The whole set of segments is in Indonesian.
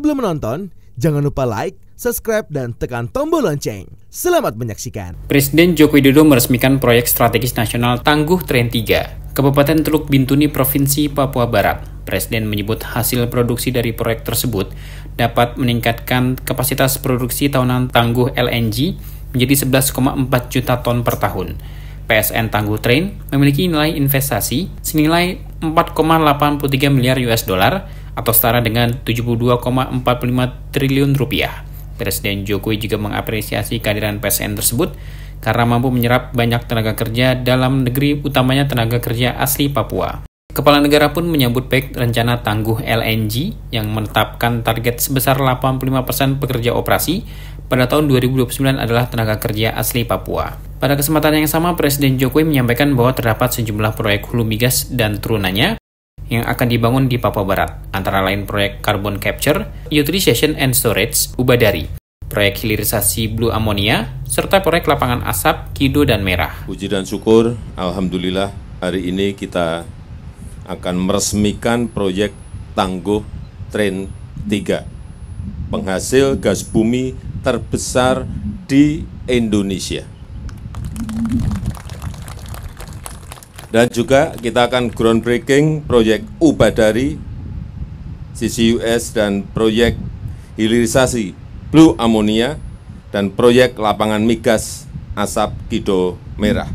Sebelum menonton, jangan lupa like, subscribe, dan tekan tombol lonceng. Selamat menyaksikan. Presiden Joko Widodo meresmikan proyek strategis nasional Tangguh Tren 3, Kabupaten Teluk Bintuni, Provinsi Papua Barat. Presiden menyebut hasil produksi dari proyek tersebut dapat meningkatkan kapasitas produksi tahunan tangguh LNG menjadi 11,4 juta ton per tahun. PSN Tangguh Train memiliki nilai investasi senilai 4,83 miliar US dollar atau setara dengan 72,45 triliun rupiah. Presiden Jokowi juga mengapresiasi kehadiran PSN tersebut karena mampu menyerap banyak tenaga kerja dalam negeri, utamanya tenaga kerja asli Papua. Kepala negara pun menyambut baik rencana tangguh LNG yang menetapkan target sebesar 85% pekerja operasi pada tahun 2029 adalah tenaga kerja asli Papua. Pada kesempatan yang sama, Presiden Jokowi menyampaikan bahwa terdapat sejumlah proyek hulu migas dan turunannya yang akan dibangun di Papua Barat, antara lain proyek Carbon Capture, Utilization and Storage, Ubadari, proyek hilirisasi blue ammonia, serta proyek lapangan asap Kido dan Merah. Puji dan syukur, Alhamdulillah hari ini kita akan meresmikan proyek Tangguh Train 3, penghasil gas bumi terbesar di Indonesia. Dan juga kita akan groundbreaking proyek Ubadari, CCUS, dan proyek hilirisasi Blue Ammonia, dan proyek lapangan migas asap Kido Merah.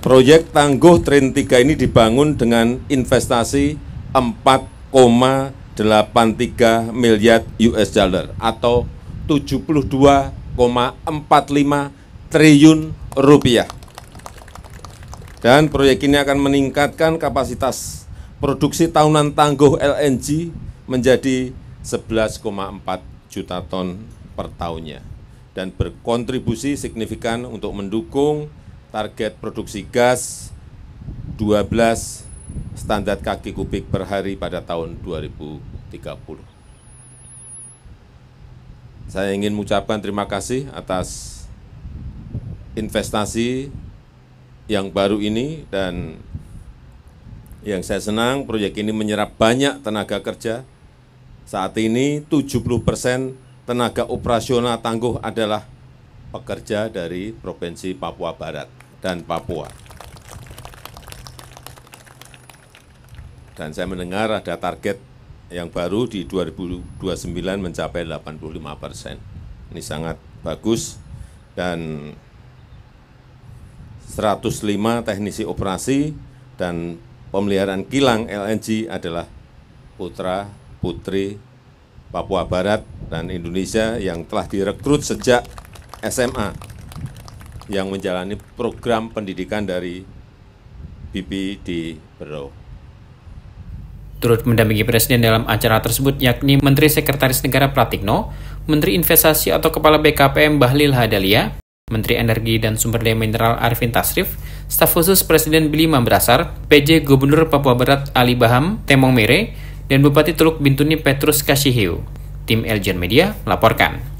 Proyek Tangguh Train 3 ini dibangun dengan investasi 4,83 miliar US dollar atau 72,45 triliun rupiah. Dan proyek ini akan meningkatkan kapasitas produksi tahunan tangguh LNG menjadi 11,4 juta ton per tahunnya dan berkontribusi signifikan untuk mendukung target produksi gas 12 standar kaki kubik per hari pada tahun 2030. Saya ingin mengucapkan terima kasih atas investasi yang baru ini dan yang saya senang proyek ini menyerap banyak tenaga kerja. Saat ini 70 persen tenaga operasional tangguh adalah pekerja dari Provinsi Papua Barat dan Papua. Dan saya mendengar ada target yang baru di 2029 mencapai 85 persen. Ini sangat bagus dan 105 teknisi operasi dan pemeliharaan kilang LNG adalah putra putri Papua Barat dan Indonesia yang telah direkrut sejak SMA yang menjalani program pendidikan dari BP di Bro. Turut mendampingi Presiden dalam acara tersebut yakni Menteri Sekretaris Negara Pratikno, Menteri Investasi atau Kepala BKPM Bahlil Hadalia, Menteri Energi dan Sumber Daya Mineral Arifin Tasrif, Staf Khusus Presiden Bili Mambrasar, PJ Gubernur Papua Barat Ali Baham, Temong Mere, dan Bupati Teluk Bintuni Petrus Kasihiu. Tim Eljen Media melaporkan.